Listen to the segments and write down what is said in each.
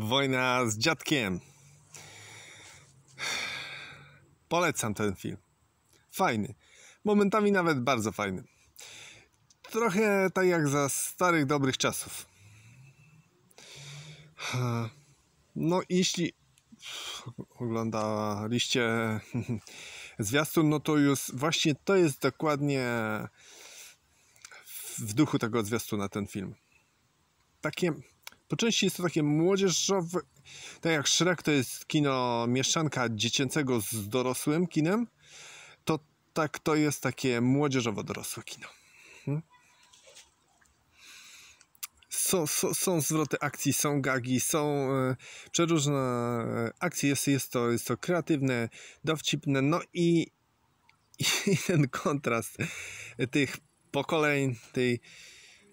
Wojna z dziadkiem. Polecam ten film. Fajny. Momentami nawet bardzo fajny. Trochę tak jak za starych, dobrych czasów. No, jeśli oglądaliście zwiastun, no to już właśnie to jest dokładnie w duchu tego zwiastuna ten film. Takie po części jest to takie młodzieżowe, tak jak Shrek to jest kino mieszanka dziecięcego z dorosłym kinem, to tak to jest takie młodzieżowo-dorosłe kino. Są, hmm? są, są, zwroty akcji, są gagi, są y, przeróżne e, akcje, jest, jest, to, jest to kreatywne, dowcipne, no i, i ten kontrast tych pokoleń, tej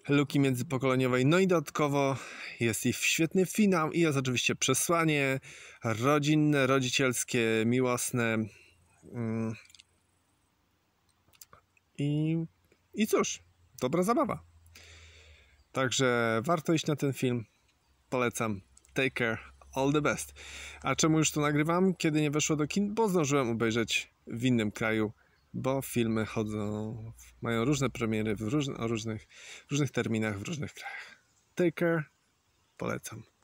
luki międzypokoleniowej. No i dodatkowo jest ich świetny finał i jest oczywiście przesłanie rodzinne, rodzicielskie, miłosne. Mm. I, i cóż, dobra zabawa. Także warto iść na ten film. Polecam. Take care. All the best. A czemu już to nagrywam, kiedy nie weszło do kin? Bo zdążyłem obejrzeć w innym kraju bo filmy chodzą, mają różne premiery w różnych, o różnych, różnych terminach w różnych krajach. Take care, polecam.